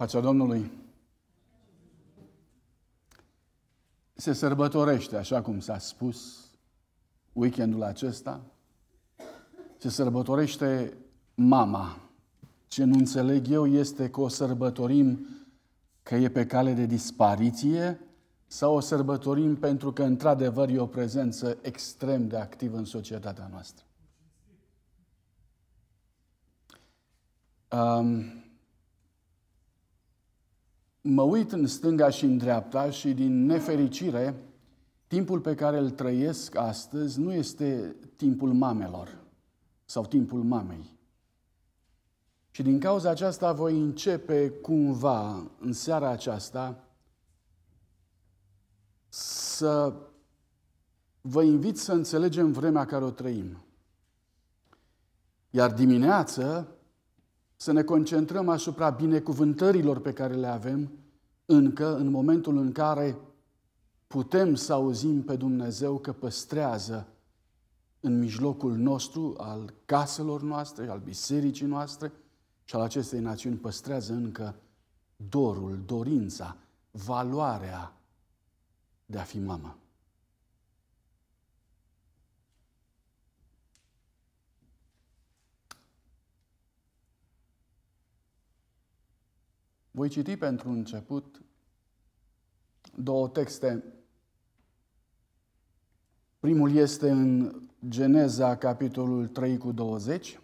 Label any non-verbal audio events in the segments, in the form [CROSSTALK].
Pacea Domnului se sărbătorește, așa cum s-a spus, weekendul acesta, se sărbătorește mama. Ce nu înțeleg eu este că o sărbătorim că e pe cale de dispariție sau o sărbătorim pentru că, într-adevăr, e o prezență extrem de activă în societatea noastră. Um, mă uit în stânga și în dreapta și din nefericire, timpul pe care îl trăiesc astăzi nu este timpul mamelor sau timpul mamei. Și din cauza aceasta voi începe cumva în seara aceasta să vă invit să înțelegem vremea care o trăim. Iar dimineață să ne concentrăm asupra binecuvântărilor pe care le avem încă în momentul în care putem să auzim pe Dumnezeu că păstrează în mijlocul nostru, al caselor noastre, al bisericii noastre și al acestei națiuni, păstrează încă dorul, dorința, valoarea de a fi mamă. Voi citi pentru început două texte. Primul este în Geneza, capitolul 3 cu 20.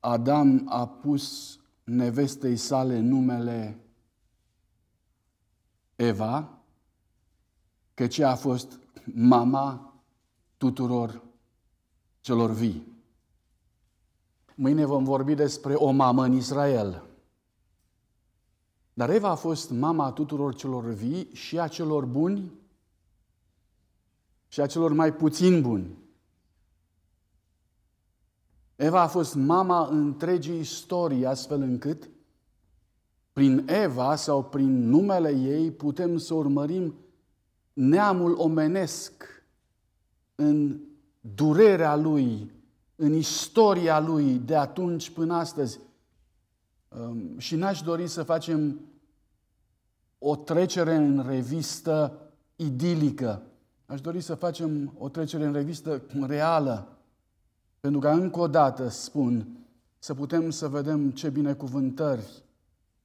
Adam a pus nevestei sale numele Eva, că ce a fost mama tuturor celor vii. Mâine vom vorbi despre o mamă în Israel – dar Eva a fost mama tuturor celor vii și a celor buni și a celor mai puțin buni. Eva a fost mama întregii istorii, astfel încât prin Eva sau prin numele ei putem să urmărim neamul omenesc în durerea lui, în istoria lui de atunci până astăzi. Ehm, și n-aș dori să facem o trecere în revistă idilică. Aș dori să facem o trecere în revistă reală, pentru că încă o dată spun să putem să vedem ce binecuvântări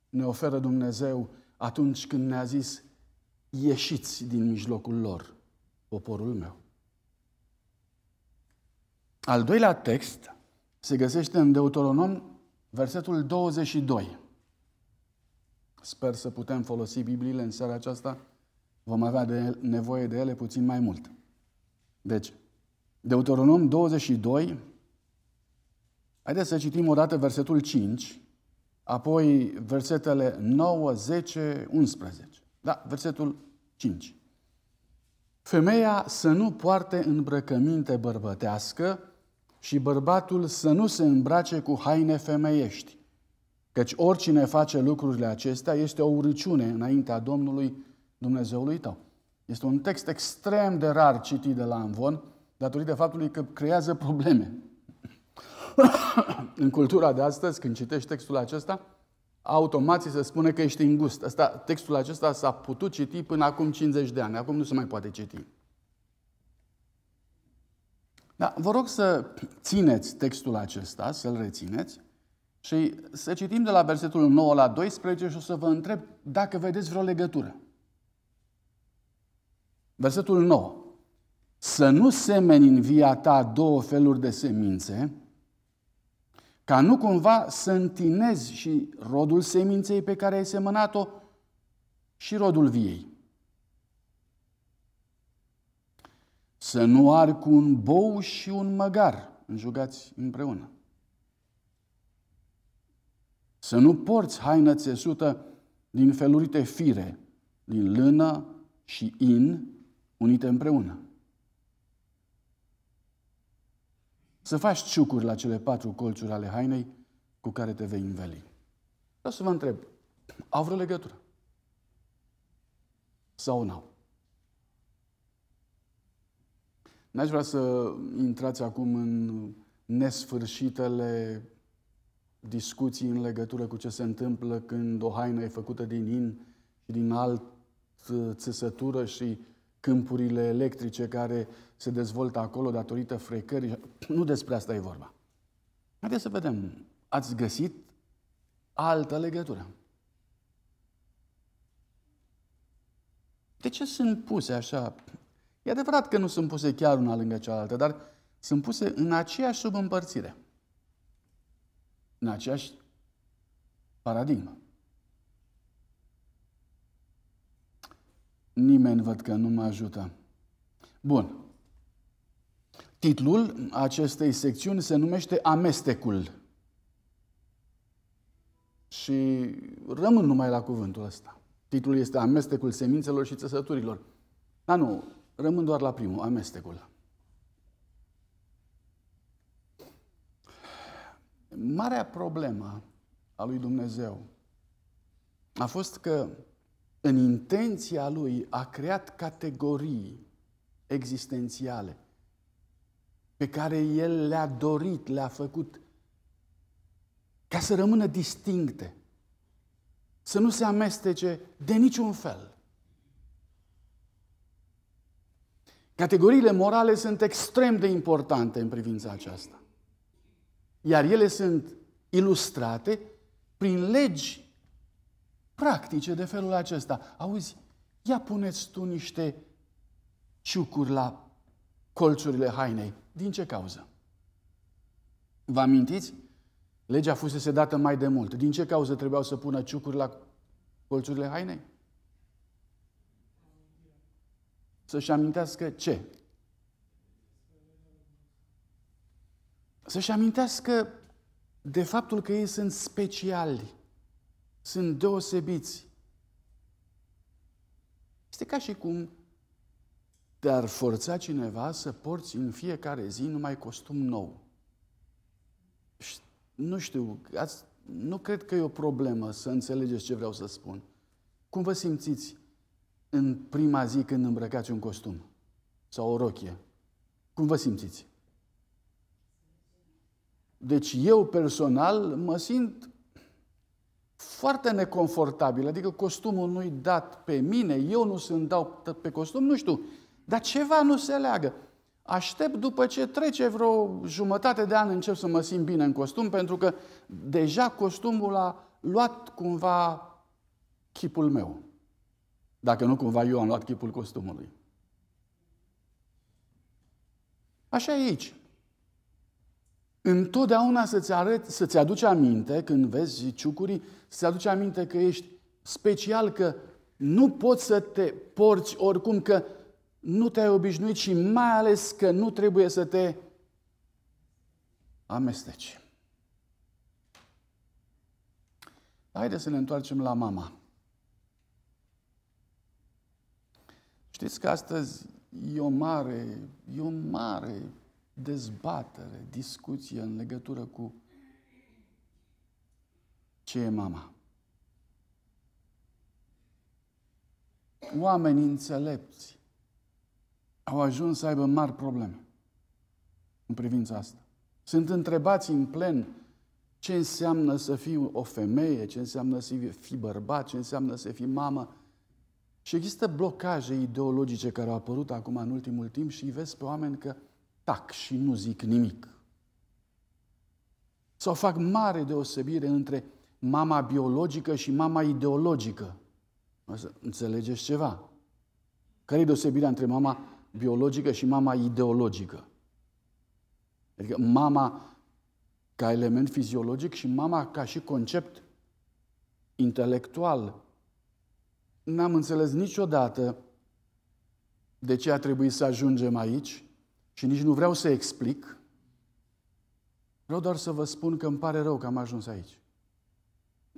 ne oferă Dumnezeu atunci când ne-a zis ieșiți din mijlocul lor, poporul meu. Al doilea text se găsește în Deuteronom, versetul 22. Sper să putem folosi Bibliile în seara aceasta. Vom avea de nevoie de ele puțin mai mult. Deci, Deuteronom 22, haideți să citim odată versetul 5, apoi versetele 9, 10, 11. Da, versetul 5. Femeia să nu poarte îmbrăcăminte bărbătească și bărbatul să nu se îmbrace cu haine femeiești Căci oricine face lucrurile acestea este o urăciune înaintea Domnului Dumnezeului tău. Este un text extrem de rar citit de la Amvon, datorită faptului că creează probleme. [COUGHS] în cultura de astăzi, când citești textul acesta, automat se spune că ești îngust. Asta, textul acesta s-a putut citi până acum 50 de ani, acum nu se mai poate citi. Dar vă rog să țineți textul acesta, să-l rețineți, și să citim de la versetul 9 la 12 și o să vă întreb dacă vedeți vreo legătură. Versetul 9. Să nu semeni în via ta două feluri de semințe, ca nu cumva să întinezi și rodul seminței pe care ai semănat-o și rodul viei. Să nu ar cu un bou și un măgar înjugați împreună. Să nu porți haină țesută din felurite fire, din lână și in unite împreună. Să faci ciucuri la cele patru colțuri ale hainei cu care te vei înveli. Vreau să vă întreb, au vreo legătură? Sau n-au? N-aș vrea să intrați acum în nesfârșitele discuții în legătură cu ce se întâmplă când o haină e făcută din in și din alt țesătură și câmpurile electrice care se dezvoltă acolo datorită frecării. Nu despre asta e vorba. Haideți să vedem. Ați găsit altă legătură. De ce sunt puse așa? E adevărat că nu sunt puse chiar una lângă cealaltă, dar sunt puse în aceeași subîmpărțire în aceeași paradigmă. Nimeni văd că nu mă ajută. Bun. Titlul acestei secțiuni se numește Amestecul. Și rămân numai la cuvântul ăsta. Titlul este Amestecul semințelor și țesăturilor. Dar nu, rămân doar la primul, amestecul. Marea problemă a lui Dumnezeu a fost că în intenția lui a creat categorii existențiale pe care el le-a dorit, le-a făcut ca să rămână distincte, să nu se amestece de niciun fel. Categoriile morale sunt extrem de importante în privința aceasta. Iar ele sunt ilustrate prin legi practice de felul acesta. Auzi, ia puneți tu niște ciucuri la colțurile hainei. Din ce cauză? Vă amintiți? Legea fusese dată mai de mult. Din ce cauză trebuiau să pună ciucuri la colțurile hainei? Să-și amintească ce? să-și amintească de faptul că ei sunt speciali, sunt deosebiți. Este ca și cum te-ar forța cineva să porți în fiecare zi numai costum nou. Nu știu, ați, nu cred că e o problemă să înțelegeți ce vreau să spun. Cum vă simțiți în prima zi când îmbrăcați un costum sau o rochie? Cum vă simțiți? Deci eu personal mă simt foarte neconfortabil, adică costumul nu-i dat pe mine, eu nu sunt dat pe costum, nu știu, dar ceva nu se leagă. Aștept după ce trece vreo jumătate de an încep să mă simt bine în costum, pentru că deja costumul a luat cumva chipul meu. Dacă nu, cumva eu am luat chipul costumului. Așa e aici. Întotdeauna să-ți, arăt, să-ți aduci aminte, când vezi ciucurii, să-ți aduci aminte că ești special, că nu poți să te porți oricum, că nu te-ai obișnuit și mai ales că nu trebuie să te amesteci. Haideți să ne întoarcem la mama. Știți că astăzi e o mare, e o mare dezbatere, discuție în legătură cu ce e mama. Oamenii înțelepți au ajuns să aibă mari probleme în privința asta. Sunt întrebați în plen ce înseamnă să fii o femeie, ce înseamnă să fii bărbat, ce înseamnă să fii mamă. Și există blocaje ideologice care au apărut acum în ultimul timp și îi vezi pe oameni că tac și nu zic nimic. Sau fac mare deosebire între mama biologică și mama ideologică. să înțelegeți ceva? Care e deosebirea între mama biologică și mama ideologică? Adică mama ca element fiziologic și mama ca și concept intelectual. N-am înțeles niciodată de ce a trebuit să ajungem aici, și nici nu vreau să explic, vreau doar să vă spun că îmi pare rău că am ajuns aici.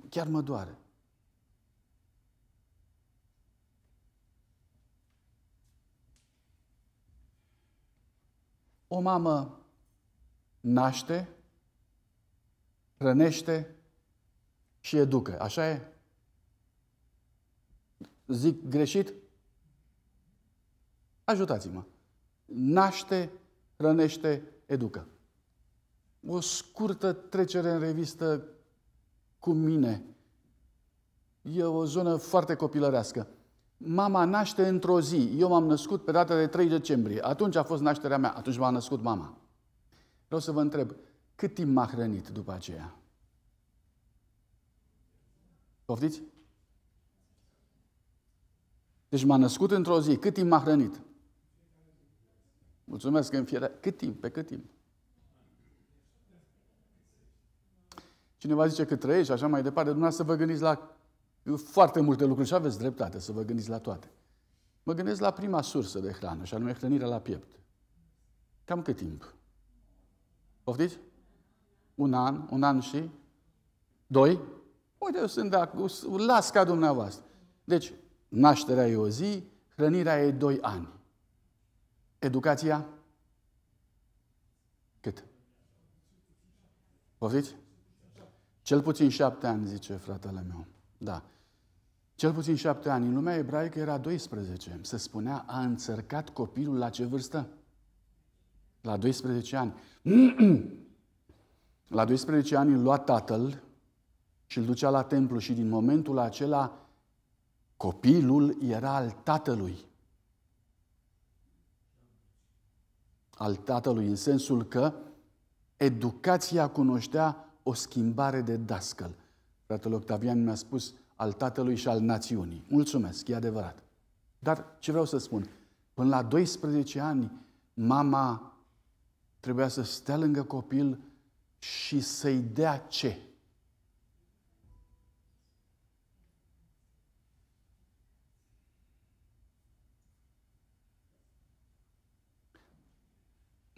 Chiar mă doare. O mamă naște, hrănește și educă. Așa e? Zic greșit? Ajutați-mă! naște, hrănește, educă. O scurtă trecere în revistă cu mine. E o zonă foarte copilărească. Mama naște într-o zi. Eu m-am născut pe data de 3 decembrie. Atunci a fost nașterea mea. Atunci m-a născut mama. Vreau să vă întreb, cât timp m-a hrănit după aceea? Poftiți? Deci m-a născut într-o zi. Cât timp m-a hrănit? Mulțumesc că în fiecare... Cât timp? Pe cât timp? Cineva zice că trăiești așa mai departe. Dumneavoastră vă gândiți la foarte multe lucruri și aveți dreptate să vă gândiți la toate. Mă gândesc la prima sursă de hrană, și anume hrănirea la piept. Cam cât timp? Poftiți? Un an, un an și? Doi? Uite, eu sunt dacă, las ca dumneavoastră. Deci, nașterea e o zi, hrănirea e doi ani. Educația? Cât? Poftiți? Cel puțin șapte ani, zice fratele meu. Da. Cel puțin șapte ani. În lumea ebraică era 12. Se spunea a înțărcat copilul la ce vârstă? La 12 ani. [CLEARS THROAT] la 12 ani îl lua tatăl și îl ducea la templu și din momentul acela copilul era al tatălui. al tatălui, în sensul că educația cunoștea o schimbare de dascăl. Fratele Octavian mi-a spus al tatălui și al națiunii. Mulțumesc, e adevărat. Dar ce vreau să spun? Până la 12 ani, mama trebuia să stea lângă copil și să-i dea ce?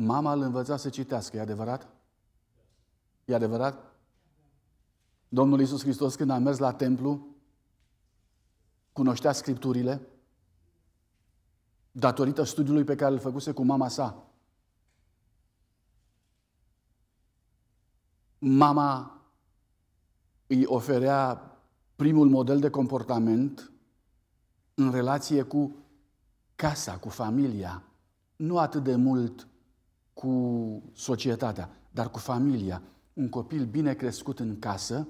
Mama îl învăța să citească, e adevărat? E adevărat? Domnul Iisus Hristos când a mers la templu, cunoștea Scripturile datorită studiului pe care îl făcuse cu mama sa. Mama îi oferea primul model de comportament în relație cu casa, cu familia, nu atât de mult cu societatea, dar cu familia. Un copil bine crescut în casă,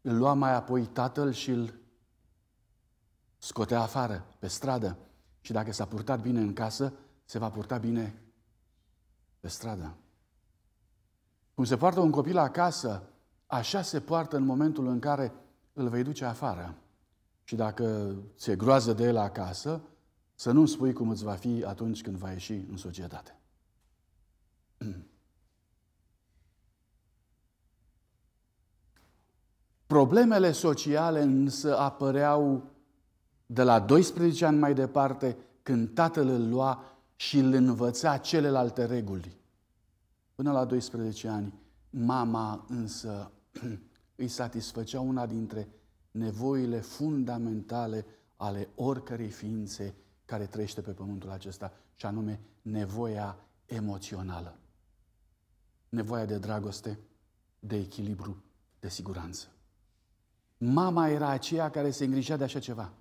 îl lua mai apoi tatăl și îl scotea afară, pe stradă. Și dacă s-a purtat bine în casă, se va purta bine pe stradă. Cum se poartă un copil acasă, așa se poartă în momentul în care îl vei duce afară. Și dacă ți-e groază de el acasă, să nu-mi spui cum îți va fi atunci când va ieși în societate. [CLEARS THROAT] Problemele sociale însă apăreau de la 12 ani mai departe, când tatăl îl lua și îl învăța celelalte reguli. Până la 12 ani, mama însă [CLEARS THROAT] îi satisfăcea una dintre nevoile fundamentale ale oricărei ființe care trăiește pe pământul acesta, și anume nevoia emoțională nevoia de dragoste, de echilibru, de siguranță. Mama era aceea care se îngrijea de așa ceva.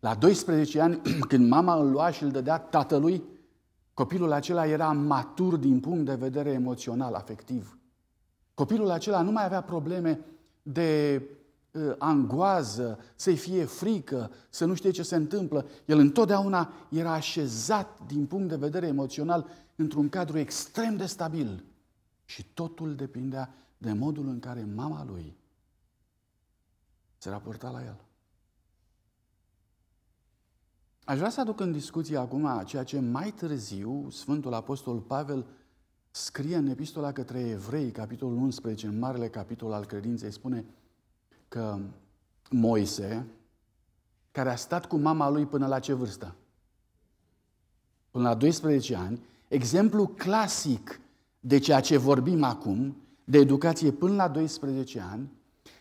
La 12 ani, [CLEARS THROAT] când mama îl lua și îl dădea tatălui, copilul acela era matur din punct de vedere emoțional, afectiv. Copilul acela nu mai avea probleme de angoază, să-i fie frică, să nu știe ce se întâmplă. El întotdeauna era așezat din punct de vedere emoțional într-un cadru extrem de stabil. Și totul depindea de modul în care mama lui se raporta la el. Aș vrea să aduc în discuție acum ceea ce mai târziu Sfântul Apostol Pavel scrie în epistola către evrei, capitolul 11, în marele capitol al credinței, spune – că Moise, care a stat cu mama lui până la ce vârstă? Până la 12 ani, exemplu clasic de ceea ce vorbim acum, de educație până la 12 ani,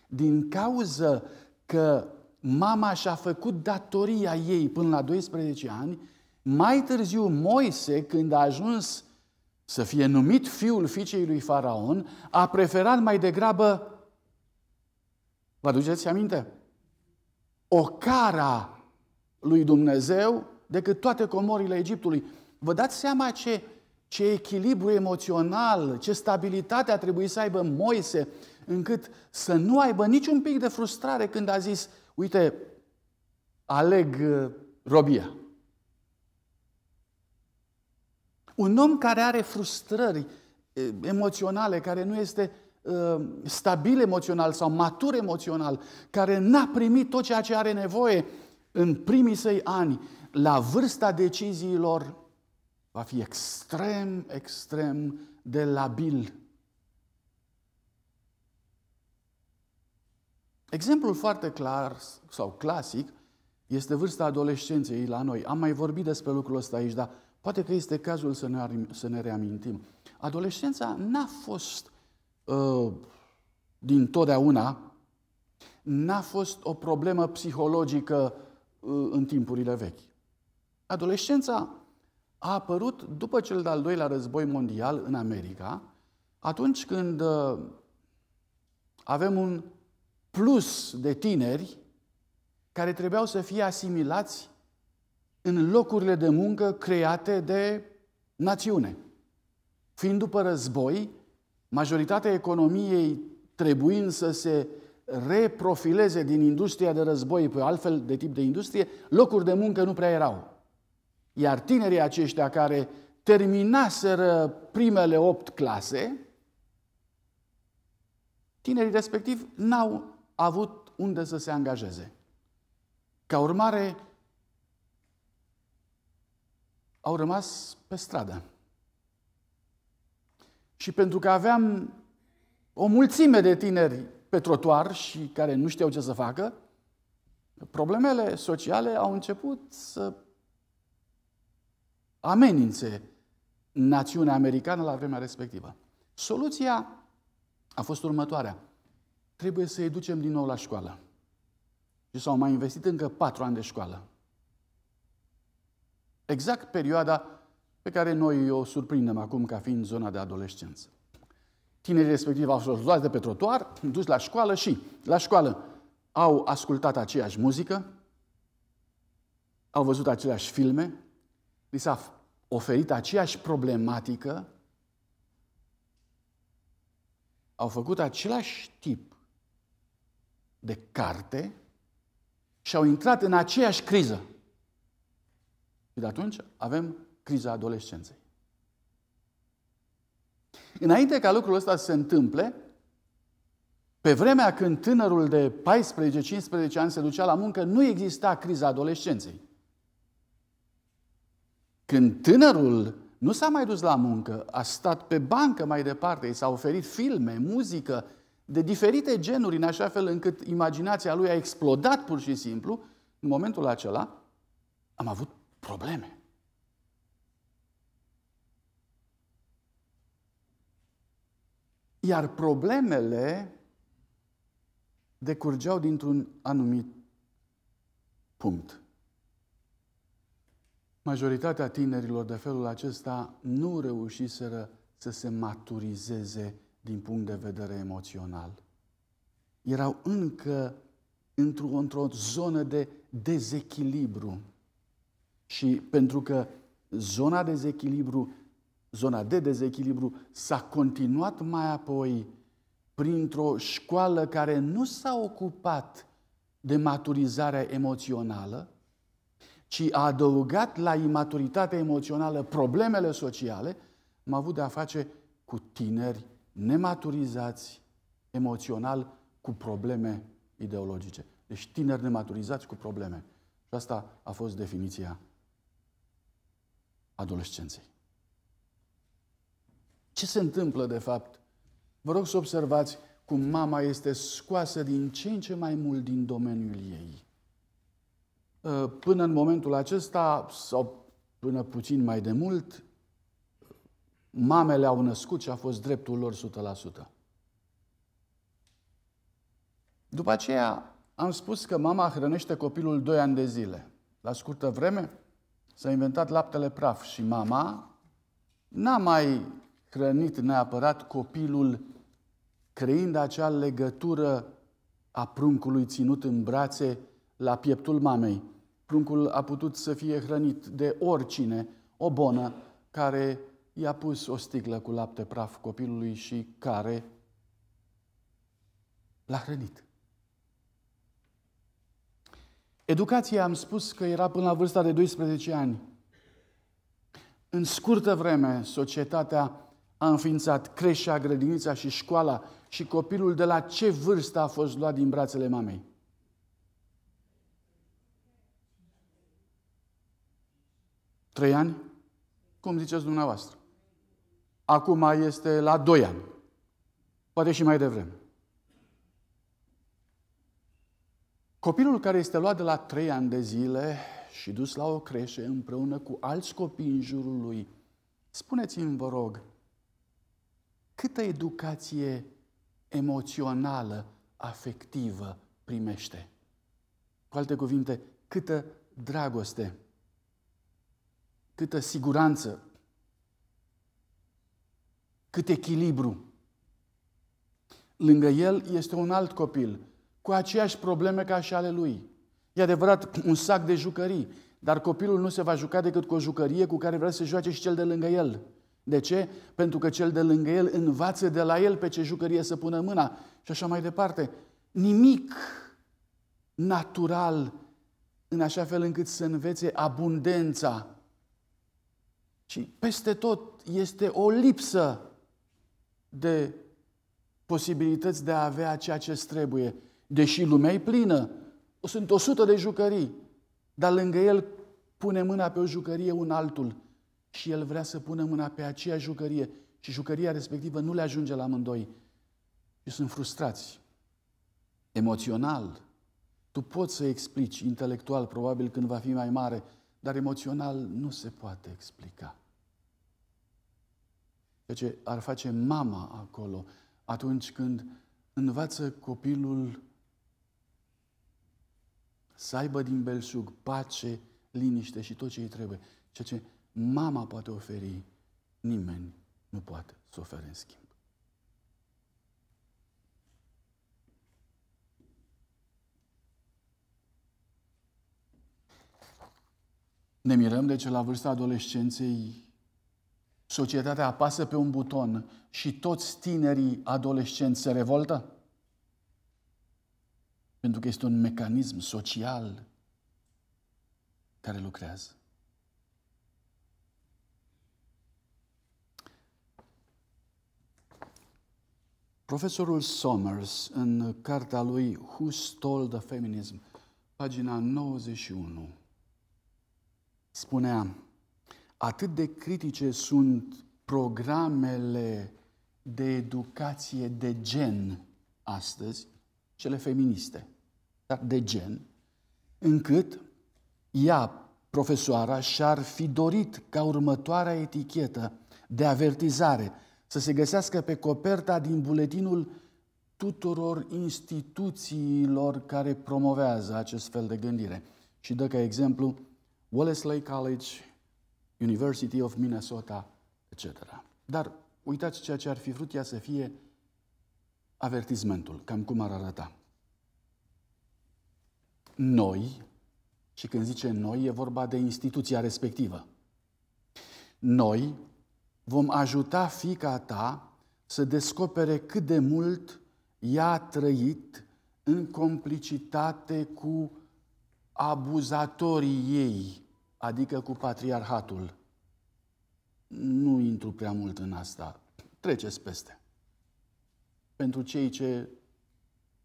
din cauză că mama și-a făcut datoria ei până la 12 ani, mai târziu Moise, când a ajuns să fie numit fiul fiicei lui Faraon, a preferat mai degrabă Vă aduceți aminte? O cara lui Dumnezeu decât toate comorile Egiptului. Vă dați seama ce, ce echilibru emoțional, ce stabilitate a trebuit să aibă Moise, încât să nu aibă niciun pic de frustrare când a zis, uite, aleg uh, robia. Un om care are frustrări uh, emoționale, care nu este Um, stabil emoțional sau matur emoțional, care n-a primit tot ceea ce are nevoie în primii săi ani, la vârsta deciziilor, va fi extrem, extrem de labil. Exemplul foarte clar sau clasic este vârsta adolescenței la noi. Am mai vorbit despre lucrul ăsta aici, dar poate că este cazul să ne, să ne reamintim. Adolescența n-a fost Uh, din totdeauna n-a fost o problemă psihologică uh, în timpurile vechi. Adolescența a apărut după cel de-al doilea război mondial în America, atunci când uh, avem un plus de tineri care trebuiau să fie asimilați în locurile de muncă create de națiune. Fiind după război, majoritatea economiei trebuind să se reprofileze din industria de război pe altfel de tip de industrie, locuri de muncă nu prea erau. Iar tinerii aceștia care terminaseră primele opt clase, tinerii respectiv n-au avut unde să se angajeze. Ca urmare, au rămas pe stradă. Și pentru că aveam o mulțime de tineri pe trotuar și care nu știau ce să facă, problemele sociale au început să amenințe națiunea americană la vremea respectivă. Soluția a fost următoarea. Trebuie să-i ducem din nou la școală. Și s-au mai investit încă patru ani de școală. Exact perioada pe care noi o surprindem acum ca fiind zona de adolescență. Tinerii respectiv au fost luați de pe trotuar, dus la școală și, la școală, au ascultat aceeași muzică, au văzut aceleași filme, li s-a oferit aceeași problematică, au făcut același tip de carte și au intrat în aceeași criză. Și de atunci avem criza adolescenței. Înainte ca lucrul ăsta să se întâmple, pe vremea când tânărul de 14-15 ani se ducea la muncă, nu exista criza adolescenței. Când tânărul nu s-a mai dus la muncă, a stat pe bancă mai departe, i s-a oferit filme, muzică, de diferite genuri, în așa fel încât imaginația lui a explodat pur și simplu, în momentul acela am avut probleme. Iar problemele decurgeau dintr-un anumit punct. Majoritatea tinerilor de felul acesta nu reușiseră să se maturizeze din punct de vedere emoțional. Erau încă într-o, într-o zonă de dezechilibru. Și pentru că zona dezechilibru zona de dezechilibru, s-a continuat mai apoi printr-o școală care nu s-a ocupat de maturizarea emoțională, ci a adăugat la imaturitatea emoțională problemele sociale, am avut de a face cu tineri nematurizați emoțional cu probleme ideologice. Deci tineri nematurizați cu probleme. Și asta a fost definiția adolescenței. Ce se întâmplă de fapt? Vă rog să observați cum mama este scoasă din ce în ce mai mult din domeniul ei. Ă, până în momentul acesta, sau până puțin mai de mult, mamele au născut și a fost dreptul lor 100%. După aceea, am spus că mama hrănește copilul 2 ani de zile. La scurtă vreme, s-a inventat laptele praf și mama n-a mai hrănit neapărat copilul, creind acea legătură a pruncului ținut în brațe la pieptul mamei. Pruncul a putut să fie hrănit de oricine, o bonă care i-a pus o sticlă cu lapte praf copilului și care l-a hrănit. Educația, am spus că era până la vârsta de 12 ani. În scurtă vreme, societatea a înființat creșa, grădinița și școala și copilul de la ce vârstă a fost luat din brațele mamei? Trei ani? Cum ziceți dumneavoastră? Acum este la doi ani. Poate și mai devreme. Copilul care este luat de la trei ani de zile și dus la o creșe împreună cu alți copii în jurul lui, spuneți-mi, vă rog, câtă educație emoțională, afectivă primește. Cu alte cuvinte, câtă dragoste, câtă siguranță, cât echilibru. Lângă el este un alt copil, cu aceeași probleme ca și ale lui. E adevărat un sac de jucării, dar copilul nu se va juca decât cu o jucărie cu care vrea să joace și cel de lângă el. De ce? Pentru că cel de lângă el învață de la el pe ce jucărie să pună mâna și așa mai departe. Nimic natural în așa fel încât să învețe abundența. Și peste tot este o lipsă de posibilități de a avea ceea ce trebuie. Deși lumea e plină, sunt o sută de jucării, dar lângă el pune mâna pe o jucărie un altul și el vrea să pună mâna pe aceea jucărie și jucăria respectivă nu le ajunge la amândoi și sunt frustrați. Emoțional, tu poți să explici intelectual, probabil când va fi mai mare, dar emoțional nu se poate explica. Ceea ce ar face mama acolo atunci când învață copilul să aibă din belșug pace, liniște și tot ce îi trebuie. Ceea ce mama poate oferi, nimeni nu poate să ofere în schimb. Ne mirăm de ce la vârsta adolescenței societatea apasă pe un buton și toți tinerii adolescenți se revoltă? Pentru că este un mecanism social care lucrează. Profesorul Somers, în cartea lui Who Stole the Feminism, pagina 91, spunea, atât de critice sunt programele de educație de gen astăzi, cele feministe, dar de gen, încât ea, profesoara, și-ar fi dorit ca următoarea etichetă de avertizare – să se găsească pe coperta din buletinul tuturor instituțiilor care promovează acest fel de gândire. Și dă ca exemplu Wellesley College, University of Minnesota, etc. Dar uitați ceea ce ar fi vrut ea să fie avertizmentul, cam cum ar arăta. Noi, și când zice noi, e vorba de instituția respectivă. Noi vom ajuta fica ta să descopere cât de mult ea a trăit în complicitate cu abuzatorii ei, adică cu patriarhatul. Nu intru prea mult în asta. Treceți peste. Pentru cei ce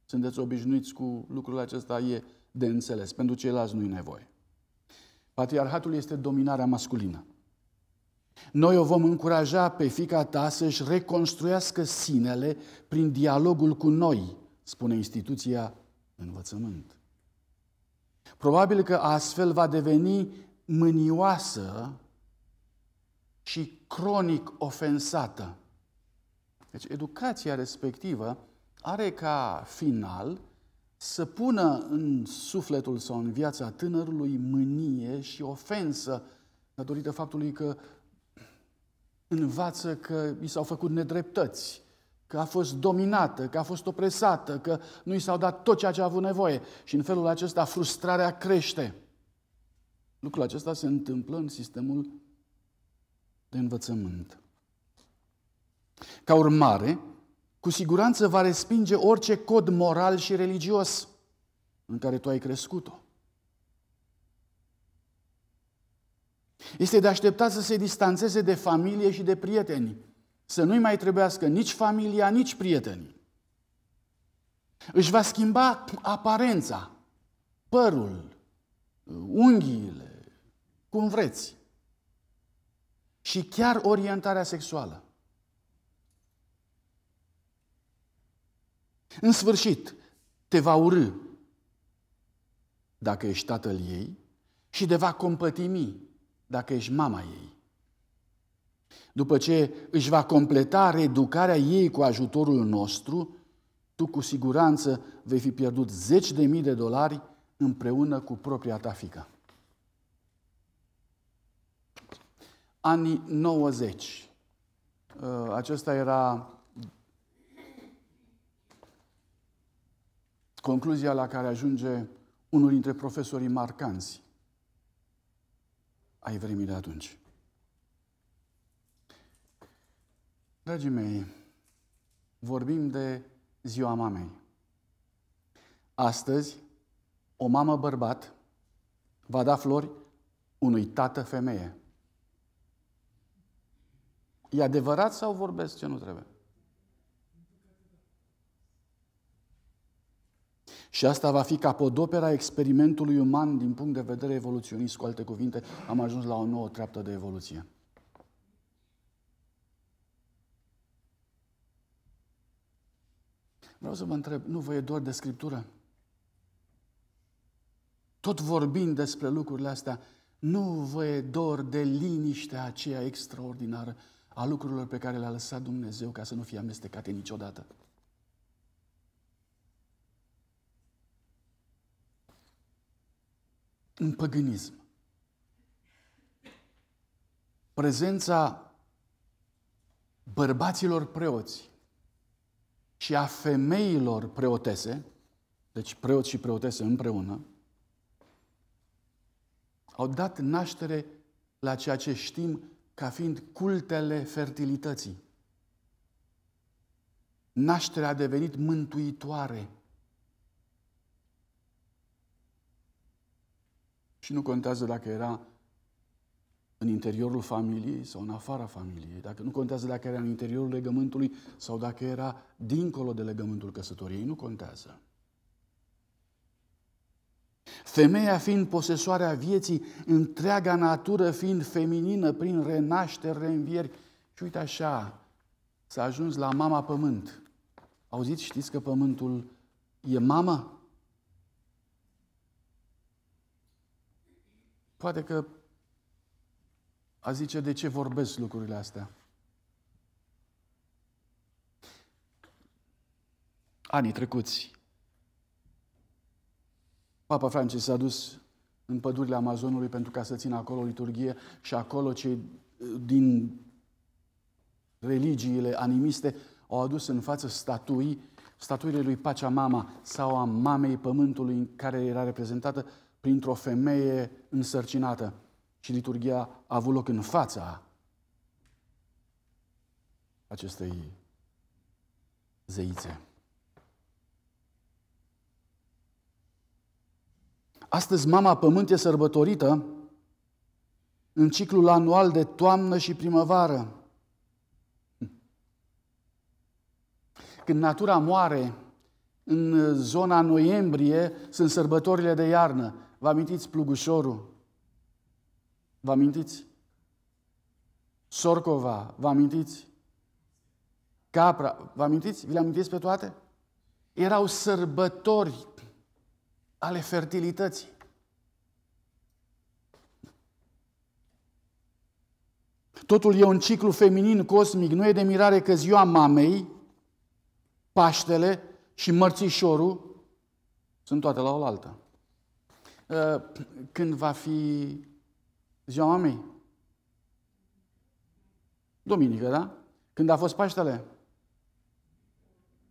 sunteți obișnuiți cu lucrul acesta, e de înțeles. Pentru ceilalți nu e nevoie. Patriarhatul este dominarea masculină. Noi o vom încuraja pe fica ta să-și reconstruiască sinele prin dialogul cu noi, spune instituția învățământ. Probabil că astfel va deveni mânioasă și cronic ofensată. Deci educația respectivă are ca final să pună în sufletul sau în viața tânărului mânie și ofensă datorită faptului că învață că i s-au făcut nedreptăți, că a fost dominată, că a fost opresată, că nu i s-au dat tot ceea ce a avut nevoie. Și în felul acesta frustrarea crește. Lucrul acesta se întâmplă în sistemul de învățământ. Ca urmare, cu siguranță va respinge orice cod moral și religios în care tu ai crescut-o. Este de așteptat să se distanțeze de familie și de prieteni, să nu-i mai trebuiască nici familia, nici prietenii. Își va schimba aparența, părul, unghiile, cum vreți. Și chiar orientarea sexuală. În sfârșit, te va urâ dacă ești tatăl ei și te va compătimi dacă ești mama ei. După ce își va completa reeducarea ei cu ajutorul nostru, tu cu siguranță vei fi pierdut zeci de mii de dolari împreună cu propria ta fică. Anii 90. Uh, acesta era concluzia la care ajunge unul dintre profesorii marcanți ai vremii de atunci. Dragii mei, vorbim de ziua mamei. Astăzi, o mamă bărbat va da flori unui tată femeie. E adevărat sau vorbesc ce nu trebuie? Și asta va fi capodopera experimentului uman din punct de vedere evoluționist. Cu alte cuvinte, am ajuns la o nouă treaptă de evoluție. Vreau să vă întreb, nu vă e doar de Scriptură? Tot vorbind despre lucrurile astea, nu vă e dor de liniștea aceea extraordinară a lucrurilor pe care le-a lăsat Dumnezeu ca să nu fie amestecate niciodată? în păgânism. Prezența bărbaților preoți și a femeilor preotese, deci preoți și preotese împreună, au dat naștere la ceea ce știm ca fiind cultele fertilității. Nașterea a devenit mântuitoare. Și nu contează dacă era în interiorul familiei sau în afara familiei, dacă nu contează dacă era în interiorul legământului sau dacă era dincolo de legământul căsătoriei, nu contează. Femeia fiind posesoarea vieții, întreaga natură fiind feminină prin renaștere, reînvieri. Și uite așa, s-a ajuns la mama pământ. Auziți, știți că pământul e mama? Poate că a zice de ce vorbesc lucrurile astea. Anii trecuți, Papa Francis s-a dus în pădurile Amazonului pentru ca să țină acolo liturghie și acolo cei uh, din religiile animiste au adus în față statui, statuile lui Pacea Mama sau a Mamei Pământului în care era reprezentată printr-o femeie însărcinată. Și liturgia a avut loc în fața acestei zeițe. Astăzi Mama Pământ e sărbătorită în ciclul anual de toamnă și primăvară. Când natura moare, în zona noiembrie sunt sărbătorile de iarnă. Vă amintiți plugușorul? Vă amintiți? Sorcova, vă amintiți? Capra, vă amintiți? Vi le amintiți pe toate? Erau sărbători ale fertilității. Totul e un ciclu feminin cosmic. Nu e de mirare că ziua mamei, Paștele și Mărțișorul sunt toate la oaltă. Eh, când va fi ziua mamei? Duminică, da? Când a fost Paștele?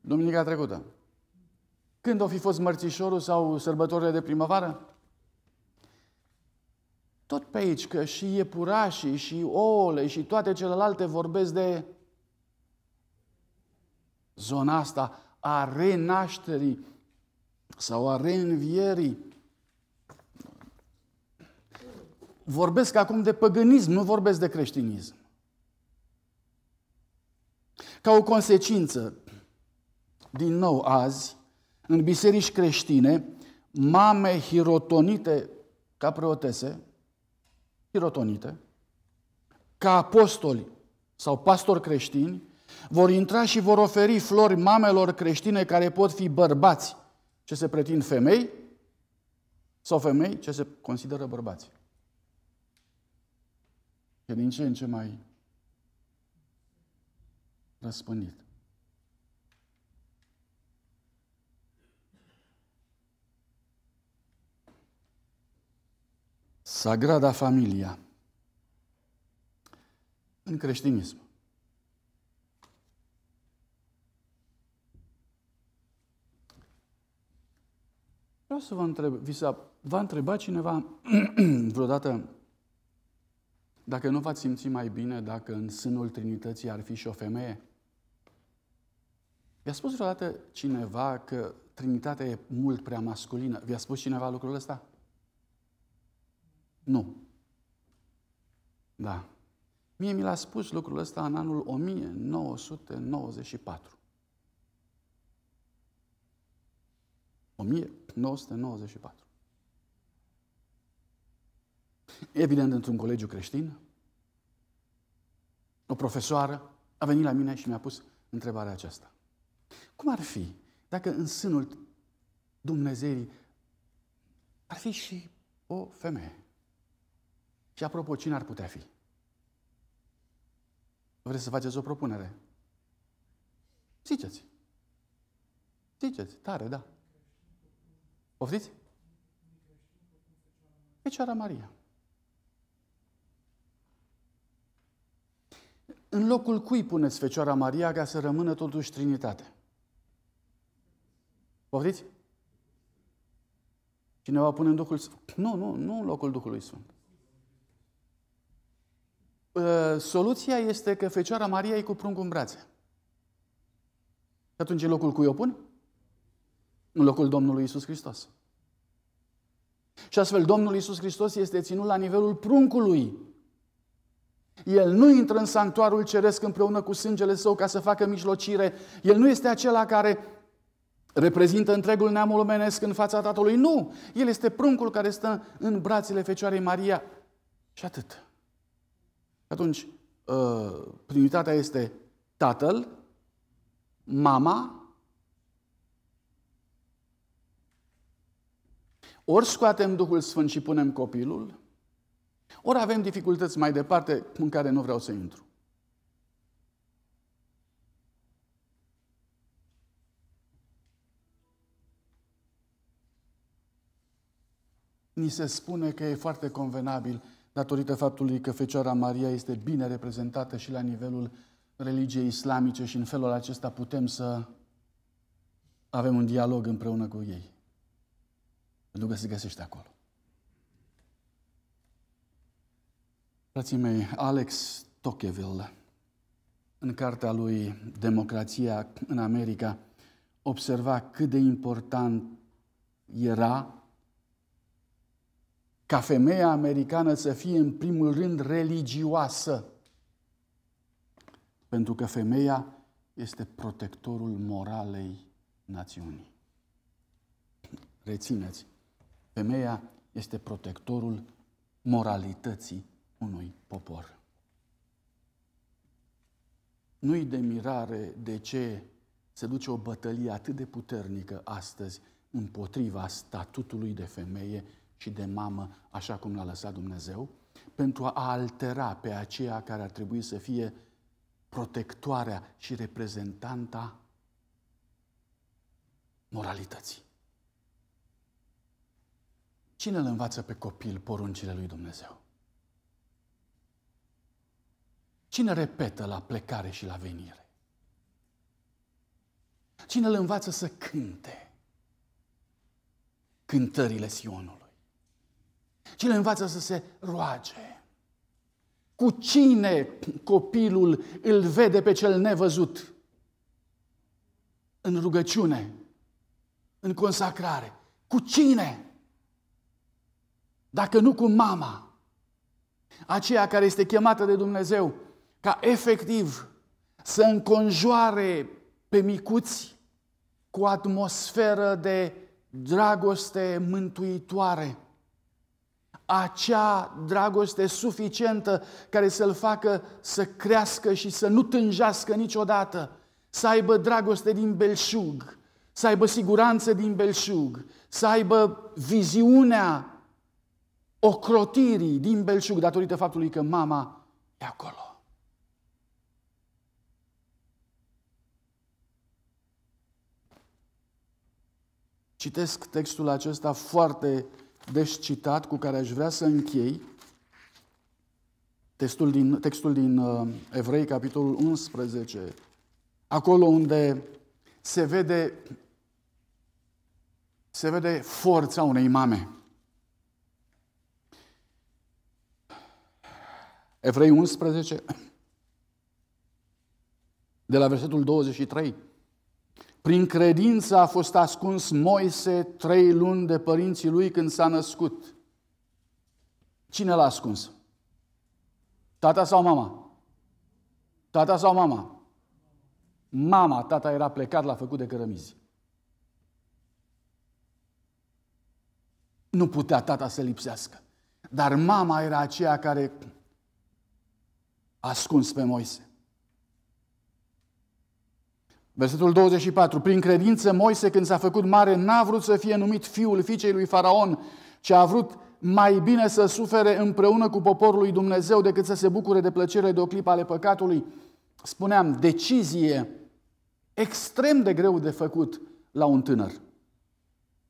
Duminica trecută. Când au fi fost mărțișorul sau sărbătorile de primăvară? Tot pe aici, că și iepurașii, și ouăle, și toate celelalte vorbesc de zona asta a renașterii sau a reînvierii. Vorbesc acum de păgânism, nu vorbesc de creștinism. Ca o consecință, din nou azi, în biserici creștine, mame hirotonite ca preotese, hirotonite, ca apostoli sau pastori creștini, vor intra și vor oferi flori mamelor creștine care pot fi bărbați ce se pretind femei sau femei ce se consideră bărbați e din ce în ce mai răspândit. Sagrada Familia în creștinism. Vreau să vă întreb, vi s-a, v-a întrebat cineva [CLEARS THROAT] vreodată dacă nu v-ați simți mai bine dacă în sânul Trinității ar fi și o femeie? Vi-a spus vreodată cineva că Trinitatea e mult prea masculină? Vi-a spus cineva lucrul ăsta? Nu. Da. Mie mi l-a spus lucrul ăsta în anul 1994. 1994 evident într-un colegiu creștin, o profesoară a venit la mine și mi-a pus întrebarea aceasta. Cum ar fi dacă în sânul Dumnezeirii ar fi și o femeie? Și apropo, cine ar putea fi? Vreți să faceți o propunere? Ziceți. Ziceți, tare, da. Poftiți? Fecioara păi Maria. În locul cui puneți Fecioara Maria ca să rămână totuși Trinitate? Poftiți? Cineva pune în Duhul Sfânt. Nu, nu, nu în locul Duhului Sfânt. Ă, soluția este că Fecioara Maria e cu pruncul în brațe. Și atunci în locul cui o pun? În locul Domnului Isus Hristos. Și astfel Domnul Isus Hristos este ținut la nivelul pruncului el nu intră în sanctuarul ceresc împreună cu sângele său ca să facă mijlocire. El nu este acela care reprezintă întregul neamul omenesc în fața Tatălui. Nu! El este pruncul care stă în brațele Fecioarei Maria. Și atât. Atunci, ă, primitatea este tatăl, mama, ori scoatem Duhul Sfânt și punem copilul, ori avem dificultăți mai departe în care nu vreau să intru. Ni se spune că e foarte convenabil datorită faptului că Fecioara Maria este bine reprezentată și la nivelul religiei islamice și în felul acesta putem să avem un dialog împreună cu ei. Pentru că se găsește acolo. Frații mei, Alex Tocqueville, în cartea lui Democrația în America, observa cât de important era ca femeia americană să fie în primul rând religioasă. Pentru că femeia este protectorul moralei națiunii. Rețineți, femeia este protectorul moralității unui popor. Nu-i de mirare de ce se duce o bătălie atât de puternică astăzi împotriva statutului de femeie și de mamă, așa cum l-a lăsat Dumnezeu, pentru a altera pe aceea care ar trebui să fie protectoarea și reprezentanta moralității. Cine îl învață pe copil poruncile lui Dumnezeu? Cine repetă la plecare și la venire? Cine îl învață să cânte cântările Sionului? Cine învață să se roage? Cu cine copilul îl vede pe cel nevăzut? În rugăciune, în consacrare. Cu cine? Dacă nu cu mama, aceea care este chemată de Dumnezeu ca efectiv să înconjoare pe micuți cu o atmosferă de dragoste mântuitoare. Acea dragoste suficientă care să-l facă să crească și să nu tânjească niciodată, să aibă dragoste din belșug, să aibă siguranță din belșug, să aibă viziunea ocrotirii din belșug datorită faptului că mama e acolo. Citesc textul acesta foarte descitat cu care aș vrea să închei. Textul din, textul din uh, Evrei, capitolul 11, acolo unde se vede, se vede forța unei mame. Evrei 11, de la versetul 23. Prin credință a fost ascuns Moise trei luni de părinții lui când s-a născut. Cine l-a ascuns? Tata sau mama? Tata sau mama? Mama, tata era plecat, la a făcut de cărămizi. Nu putea tata să lipsească. Dar mama era aceea care a ascuns pe Moise. Versetul 24. Prin credință Moise, când s-a făcut mare, n-a vrut să fie numit fiul fiicei lui Faraon, ci a vrut mai bine să sufere împreună cu poporul lui Dumnezeu decât să se bucure de plăcere de o clipă ale păcatului. Spuneam, decizie extrem de greu de făcut la un tânăr.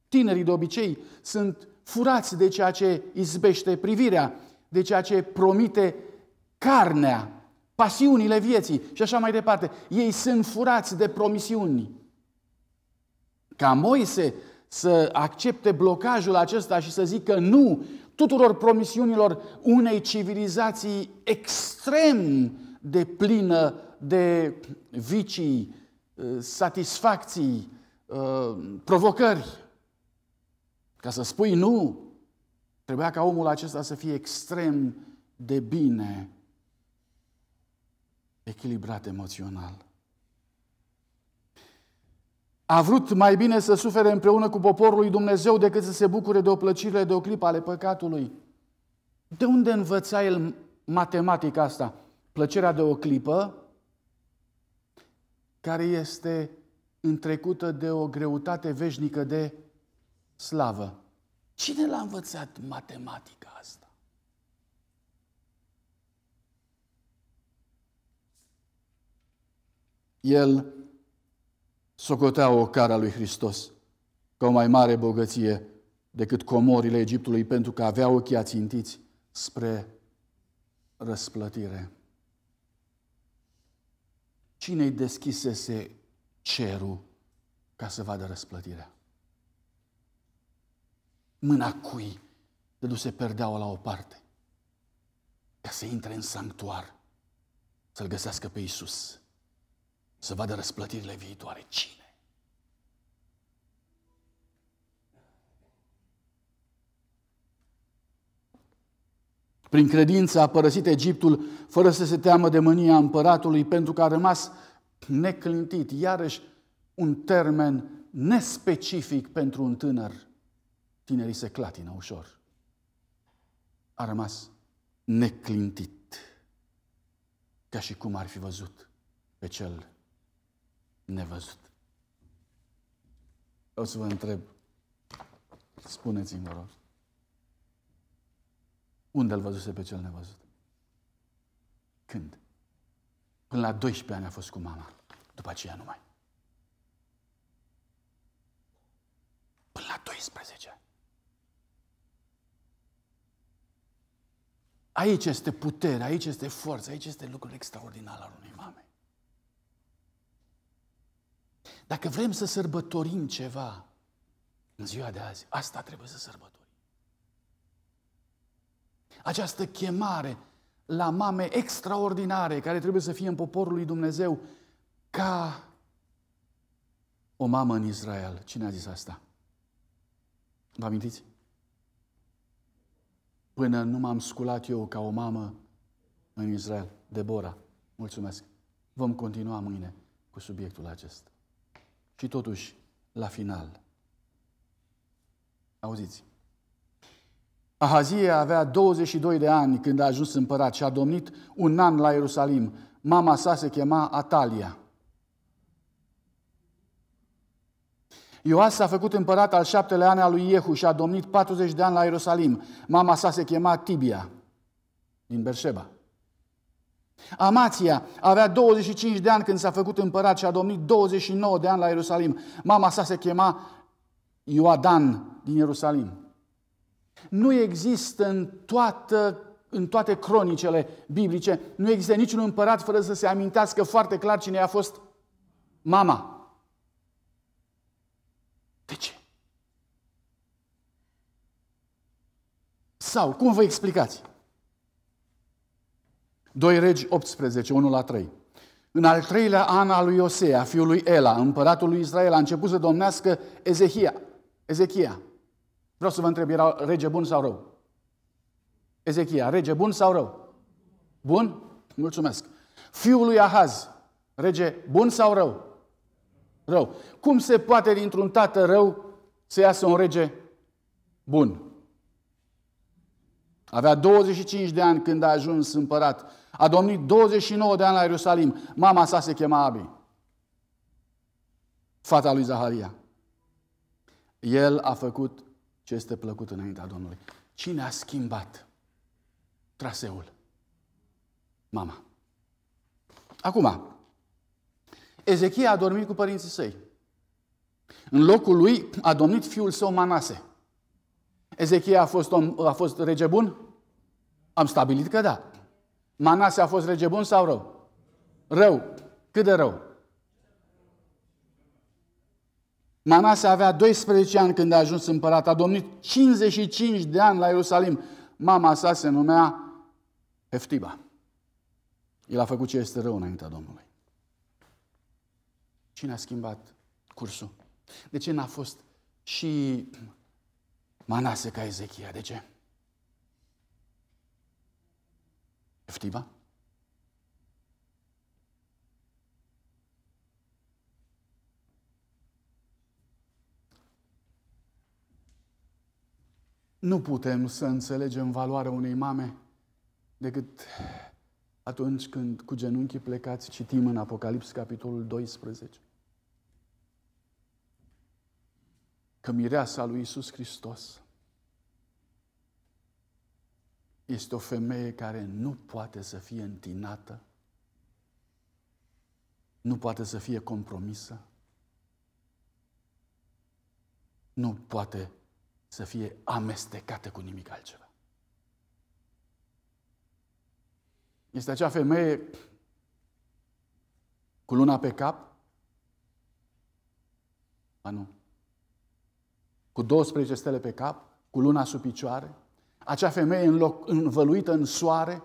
Tinerii de obicei sunt furați de ceea ce izbește privirea, de ceea ce promite carnea, pasiunile vieții și așa mai departe. Ei sunt furați de promisiuni. Ca Moise să accepte blocajul acesta și să zică nu tuturor promisiunilor unei civilizații extrem de plină de vicii, eh, satisfacții, eh, provocări. Ca să spui nu, trebuia ca omul acesta să fie extrem de bine echilibrat emoțional. A vrut mai bine să sufere împreună cu poporul lui Dumnezeu decât să se bucure de o plăcire de o clipă ale păcatului. De unde învăța el matematica asta? Plăcerea de o clipă care este întrecută de o greutate veșnică de slavă. Cine l-a învățat matematica? el socotea o cara lui Hristos ca o mai mare bogăție decât comorile Egiptului, pentru că avea ochii ațintiți spre răsplătire. Cine-i deschisese cerul ca să vadă răsplătirea? Mâna cui dăduse perdeaua la o parte ca să intre în sanctuar, să-L găsească pe Iisus să vadă răsplătirile viitoare. Cine? Prin credință a părăsit Egiptul fără să se teamă de mânia împăratului pentru că a rămas neclintit. Iarăși un termen nespecific pentru un tânăr. Tinerii se clatină ușor. A rămas neclintit, ca și cum ar fi văzut pe cel nevăzut. O să vă întreb, spuneți-mi, vă rog, unde îl văzuse pe cel nevăzut? Când? Până la 12 ani a fost cu mama, după aceea nu mai. Până la 12 ani. Aici este putere, aici este forță, aici este lucrul extraordinar al unei mame. Dacă vrem să sărbătorim ceva în ziua de azi, asta trebuie să sărbătorim. Această chemare la mame extraordinare care trebuie să fie în poporul lui Dumnezeu ca o mamă în Israel. Cine a zis asta? Vă amintiți? Până nu m-am sculat eu ca o mamă în Israel. Debora, mulțumesc. Vom continua mâine cu subiectul acesta și totuși la final. Auziți. Ahazie avea 22 de ani când a ajuns împărat și a domnit un an la Ierusalim. Mama sa se chema Atalia. Ioas a făcut împărat al șaptelea an al lui Iehu și a domnit 40 de ani la Ierusalim. Mama sa se chema Tibia, din Berșeba. Amația avea 25 de ani când s-a făcut împărat și a domnit 29 de ani la Ierusalim. Mama sa se chema Ioadan din Ierusalim. Nu există în, toată, în toate cronicele biblice, nu există niciun împărat fără să se amintească foarte clar cine a fost mama. De ce? Sau, cum vă explicați? 2 Regi 18, 1 la 3. În al treilea an al lui Iosea, fiul lui Ela, împăratul lui Israel, a început să domnească Ezechia. Ezechia. Vreau să vă întreb, era rege bun sau rău? Ezechia, rege bun sau rău? Bun? Mulțumesc. Fiul lui Ahaz, rege bun sau rău? Rău. Cum se poate dintr-un tată rău să iasă un rege bun? Avea 25 de ani când a ajuns împărat a domnit 29 de ani la Ierusalim. Mama sa se chema Abi, fata lui Zaharia. El a făcut ce este plăcut înaintea Domnului. Cine a schimbat traseul? Mama. Acum, Ezechia a dormit cu părinții săi. În locul lui a domnit fiul său Manase. Ezechia a fost, om, a fost rege bun? Am stabilit că da. Manase a fost rege bun sau rău? Rău. Cât de rău? Manase avea 12 ani când a ajuns împărat, a domnit 55 de ani la Ierusalim. Mama sa se numea Heftiba. El a făcut ce este rău înaintea Domnului. Cine a schimbat cursul? De ce n-a fost și Manase ca Ezechia? De ce? Eftiva? Nu putem să înțelegem valoarea unei mame decât atunci când cu genunchii plecați citim în Apocalips capitolul 12 că mireasa lui Iisus Hristos este o femeie care nu poate să fie întinată, nu poate să fie compromisă, nu poate să fie amestecată cu nimic altceva. Este acea femeie cu luna pe cap? a nu. Cu 12 stele pe cap? Cu luna sub picioare? acea femeie înloc, învăluită în soare,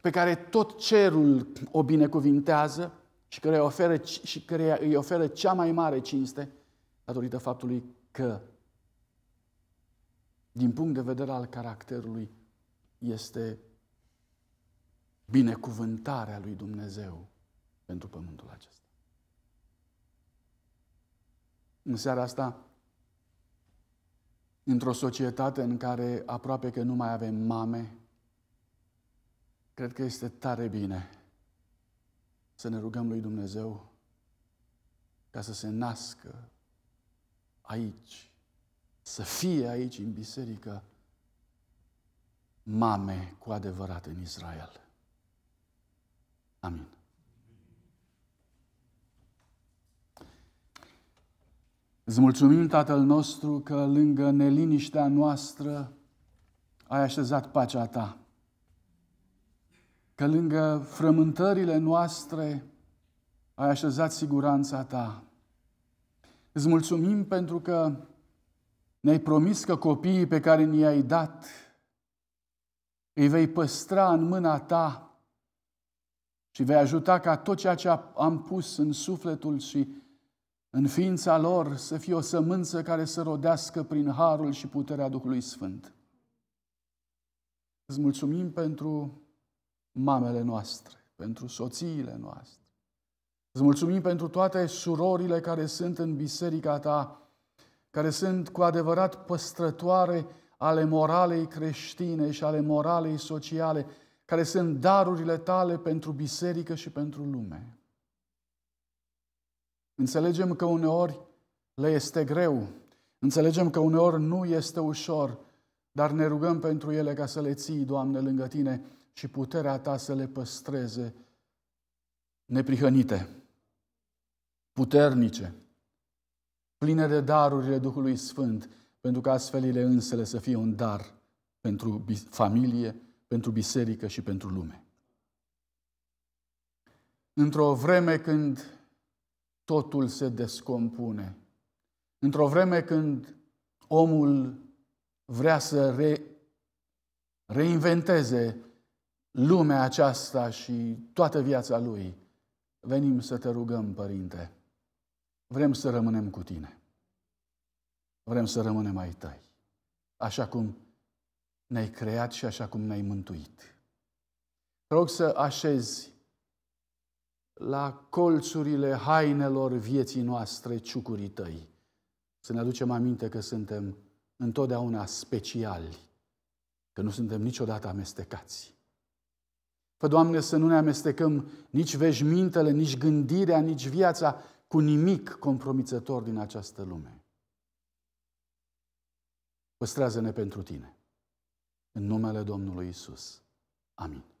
pe care tot cerul o binecuvintează și care îi oferă, și care îi oferă cea mai mare cinste datorită faptului că, din punct de vedere al caracterului, este binecuvântarea lui Dumnezeu pentru pământul acesta. În seara asta într-o societate în care aproape că nu mai avem mame, cred că este tare bine să ne rugăm lui Dumnezeu ca să se nască aici, să fie aici în biserică mame cu adevărat în Israel. Amin. Îți mulțumim, Tatăl nostru, că lângă neliniștea noastră ai așezat pacea ta. Că lângă frământările noastre ai așezat siguranța ta. Îți mulțumim pentru că ne-ai promis că copiii pe care ni-ai dat îi vei păstra în mâna ta și vei ajuta ca tot ceea ce am pus în sufletul și în ființa lor să fie o sămânță care să rodească prin harul și puterea Duhului Sfânt. Îți mulțumim pentru mamele noastre, pentru soțiile noastre. Îți mulțumim pentru toate surorile care sunt în biserica ta, care sunt cu adevărat păstrătoare ale moralei creștine și ale moralei sociale, care sunt darurile tale pentru biserică și pentru lume. Înțelegem că uneori le este greu, înțelegem că uneori nu este ușor, dar ne rugăm pentru ele ca să le ții, Doamne, lângă Tine și puterea Ta să le păstreze neprihănite, puternice, pline de darurile Duhului Sfânt, pentru că astfel ele însele să fie un dar pentru familie, pentru biserică și pentru lume. Într-o vreme când totul se descompune. Într-o vreme când omul vrea să re, reinventeze lumea aceasta și toată viața lui, venim să te rugăm, Părinte, vrem să rămânem cu tine. Vrem să rămânem ai tăi, așa cum ne-ai creat și așa cum ne-ai mântuit. Te rog să așezi la colțurile hainelor vieții noastre tăi. Să ne aducem aminte că suntem întotdeauna speciali, că nu suntem niciodată amestecați. Fă, Doamne, să nu ne amestecăm nici veșmintele, nici gândirea, nici viața cu nimic compromițător din această lume. Păstrează-ne pentru Tine. În numele Domnului Isus. Amin.